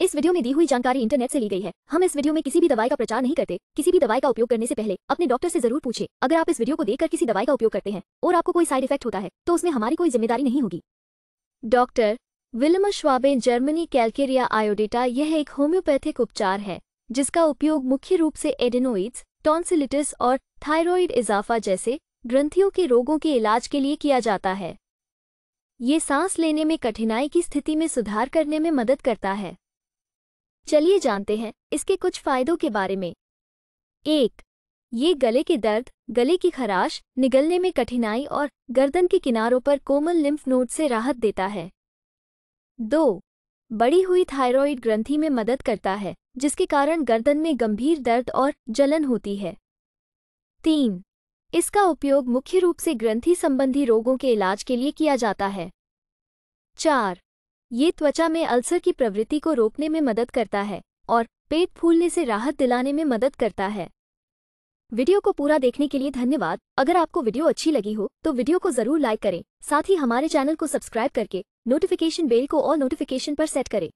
इस वीडियो में दी हुई जानकारी इंटरनेट से ली गई है हम इस वीडियो में किसी भी दवाई का प्रचार नहीं करते किसी भी दवाई का उपयोग करने से पहले अपने डॉक्टर से जरूर पूछे अगर आप इस वीडियो को देखकर किसी दवाई का उपयोग करते हैं और आपको कोई साइड इफेक्ट होता है तो उसमें हमारी कोई जिम्मेदारी नहीं होगी doctor Willmar Schwabe Germany Calcarea iodata यह एक होम्योपैथिक उपचार है जिसका उपयोग मुख्य रूप से एडेनोइड्स टॉन्सिलिटिस और थायराइड इजाफा जैसे ग्रंथियों के रोगों के इलाज के लिए किया जाता है ये सांस लेने में कठिनाई की स्थिति में सुधार करने में मदद करता है चलिए जानते हैं इसके कुछ फायदों के बारे में एक ये गले के दर्द गले की खराश निगलने में कठिनाई और गर्दन के किनारों पर कोमल लिम्फ नोड से राहत देता है दो बड़ी हुई थायराइड ग्रंथि में मदद करता है जिसके कारण गर्दन में गंभीर दर्द और जलन होती है तीन इसका उपयोग मुख्य रूप से ग्रंथि संबंधी रोगों के इलाज के लिए किया जाता है चार ये त्वचा में अल्सर की प्रवृत्ति को रोकने में मदद करता है और पेट फूलने से राहत दिलाने में मदद करता है वीडियो को पूरा देखने के लिए धन्यवाद अगर आपको वीडियो अच्छी लगी हो तो वीडियो को जरूर लाइक करें साथ ही हमारे चैनल को सब्सक्राइब करके नोटिफिकेशन बेल को और नोटिफिकेशन पर सेट करें